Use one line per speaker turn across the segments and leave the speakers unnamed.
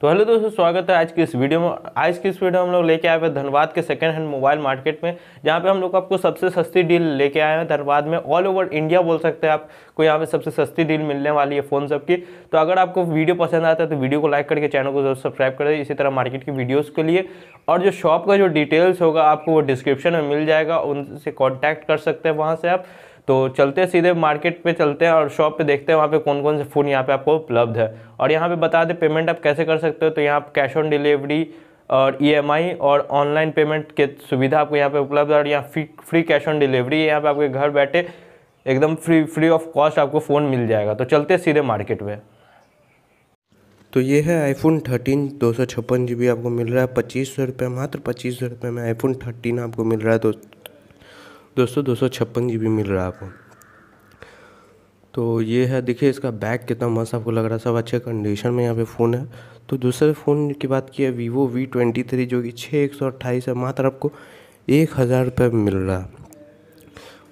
तो हेलो दोस्तों स्वागत है आज की इस वीडियो में आज की इस वीडियो में हम लोग लेके आए हैं धनबाद के सेकंड हैंड मोबाइल मार्केट में जहाँ पे हम लोग आपको सबसे सस्ती डील लेके आए हैं धनबाद में ऑल ओवर इंडिया बोल सकते हैं आपको यहाँ पे सबसे सस्ती डील मिलने वाली है फ़ोन सबकी तो अगर आपको वीडियो पसंद आता है तो वीडियो को लाइक करके चैनल को जरूर सब्सक्राइब कर इसी तरह मार्केट की वीडियोज़ के लिए और जो शॉप का जो डिटेल्स होगा आपको वो डिस्क्रिप्शन में मिल जाएगा उनसे कॉन्टैक्ट कर सकते हैं वहाँ से आप तो चलते सीधे मार्केट पे चलते हैं और शॉप पे देखते हैं वहाँ पे कौन कौन से फ़ोन यहाँ पे आपको उपलब्ध है और यहाँ पे बता दें पेमेंट आप कैसे कर सकते हो तो यहाँ कैश ऑन डिलीवरी और ईएमआई e और ऑनलाइन पेमेंट के सुविधा आपको यहाँ पे उपलब्ध है और यहाँ free free cash on delivery यहाँ पर आपके घर बैठे एकदम फ्री फ्री ऑफ कॉस्ट आपको फ़ोन मिल जाएगा तो चलते सीधे मार्केट में
तो ये है आईफोन थर्टीन दो सौ छप्पन जी बी आपको मिल रहा है पच्चीस सौ रुपये मात्र पच्चीस सौ रुपये में आईफोन थर्टीन आपको मिल रहा है दोस्तों दोस्तों दो सौ छप्पन जी बी मिल रहा है आपको तो ये है देखिए इसका बैक कितना मस्त आपको लग रहा है सब अच्छे कंडीशन में यहाँ पे फ़ोन है तो दूसरे फ़ोन की बात की है वीवो वी ट्वेंटी थ्री जो कि छः एक सौ अट्ठाईस है मात्र आपको एक हज़ार रुपये में मिल रहा है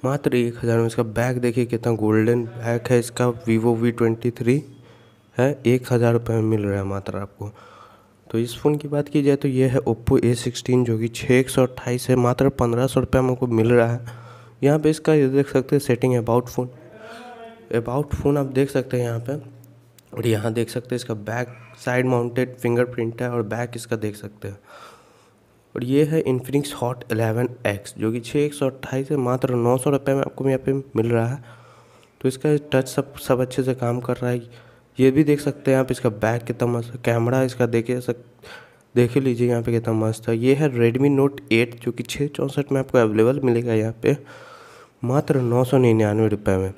मात्र एक हज़ार में इसका बैक देखिए कितना गोल्डन बैक है इसका वीवो वी ट्वेंटी थ्री है एक हज़ार रुपये में मिल रहा है मात्र आपको तो इस फ़ोन की बात की जाए तो ये है ओप्पो ए सिक्सटीन जो कि छः एक सौ अट्ठाईस है मात्र पंद्रह सौ रुपये में हमको मिल रहा है यहाँ पे इसका ये देख सकते हैं setting about phone about phone आप देख सकते हैं यहाँ पे और यहाँ देख सकते हैं इसका बैक साइड माउंटेड फिंगरप्रिंट है और बैक इसका देख सकते हैं और ये है इन्फिनिक्स हॉट एलेवन एक्स जो कि छः एक सौ अट्ठाईस है मात्र नौ सौ रुपये में आपको यहाँ पे मिल रहा है तो इसका टच सब सब अच्छे से काम कर रहा है ये भी देख सकते हैं आप इसका बैक कितना मस्त कैमरा इसका देखे सक देख लीजिए यहाँ पे कितना मस्त है ये है रेडमी नोट एट जो कि छः चौंसठ में आपको अवेलेबल मिलेगा यहाँ पे मात्र नौ सौ निन्यानवे रुपये में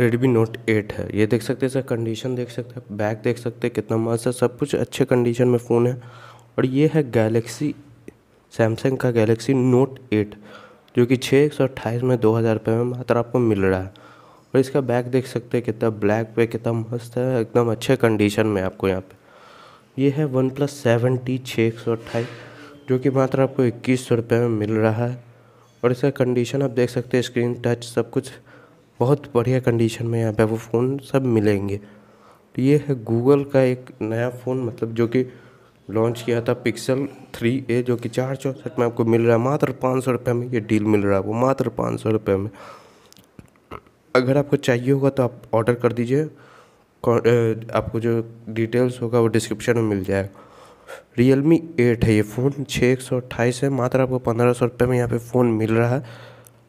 रेडमी नोट एट है ये देख सकते हैं सर कंडीशन देख सकते हैं बैक देख सकते हैं कितना मस्त है सब कुछ अच्छे कंडीशन में फ़ोन है और ये है गैलेक्सी सैमसंग का गैलेक्सी नोट एट जो कि छः सौ अट्ठाईस में दो हज़ार रुपये में मात्र आपको मिल रहा है और इसका बैक देख सकते हैं कितना ब्लैक पे कितना मस्त है एकदम अच्छे कंडीशन में आपको यहाँ पे ये है वन प्लस सेवन टी छः एक सौ अट्ठाईस जो कि मात्र आपको इक्कीस सौ रुपये में मिल रहा है और इसका कंडीशन आप देख सकते हैं स्क्रीन टच सब कुछ बहुत बढ़िया कंडीशन में यहाँ पे वो फ़ोन सब मिलेंगे तो ये है गूगल का एक नया फ़ोन मतलब जो कि लॉन्च किया था पिक्सल थ्री ए जो कि चार चौंसठ में आपको मिल रहा है मात्र पाँच सौ रुपये में ये डील मिल रहा है वो मात्र पाँच सौ रुपये में अगर आपको चाहिए होगा तो आप ऑर्डर कर दीजिए आपको जो डिटेल्स होगा वो डिस्क्रिप्शन में मिल जाएगा रियल मी एट है ये फ़ोन छः एक सौ अट्ठाईस है मात्र आपको पंद्रह सौ रुपये में यहाँ पे फ़ोन मिल रहा है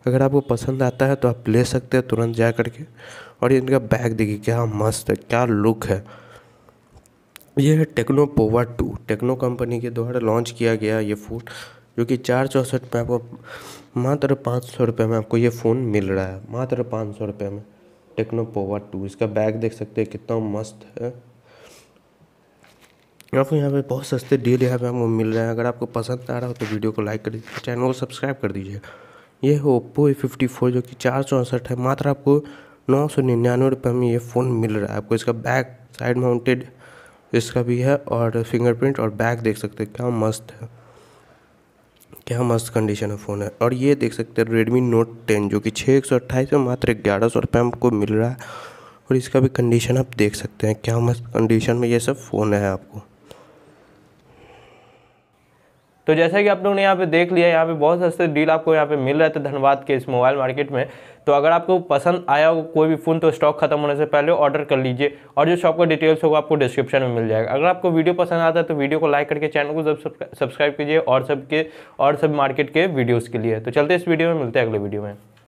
अगर आपको पसंद आता है तो आप ले सकते हैं तुरंत जा करके और ये इनका बैग देखिए क्या मस्त है क्या लुक है ये है Tecno Pova two Tecno company के द्वारा लॉन्च किया गया ये फ़ोन जो कि चार चौंसठ में आपको मात्र पाँच सौ रुपये में आपको ये फ़ोन मिल रहा है मात्र पाँच सौ रुपये में टेक्नो पोवा टू इसका बैग देख सकते हैं कितना मस्त है आपको यहाँ पे बहुत सस्ते डील यहाँ पे आपको मिल रहे हैं अगर आपको पसंद आ रहा हो तो वीडियो को लाइक कर दीजिए चैनल को सब्सक्राइब कर दीजिए ये है ओप्पो ए फिफ्टी फोर जो कि चार चौंसठ है मात्र आपको नौ सौ निन्यानवे रुपये में ये फ़ोन मिल रहा है आपको इसका बैक साइड माउंटेड इसका भी है और फिंगरप्रिंट और बैक देख सकते हैं क्या मस्त है क्या मस्त कंडीशन में फ़ोन है और ये देख सकते हैं रेडमी नोट टेन जो कि छः एक सौ अट्ठाईस में मात्र ग्यारह सौ रुपये आपको मिल रहा है और इसका भी कंडीशन आप देख सकते हैं क्या मस्त कंडीशन में ये सब फ़ोन है आपको
तो जैसा कि आप लोगों ने यहाँ पे देख लिया यहाँ पे बहुत सस्ते डील आपको यहाँ पे मिल रहे थे धनबाद के इस मोबाइल मार्केट में तो अगर आपको पसंद आया हो कोई भी फ़ोन तो स्टॉक खत्म होने से पहले ऑर्डर कर लीजिए और जो शॉप का डिटेल्स होगा आपको डिस्क्रिप्शन में मिल जाएगा अगर आपको वीडियो पसंद आता है तो वीडियो को लाइक करके चैनल को सब्सक्राइब कीजिए और सबके और सब मार्केट के वीडियोज़ के लिए तो चलते इस वीडियो में मिलते हैं अगले वीडियो में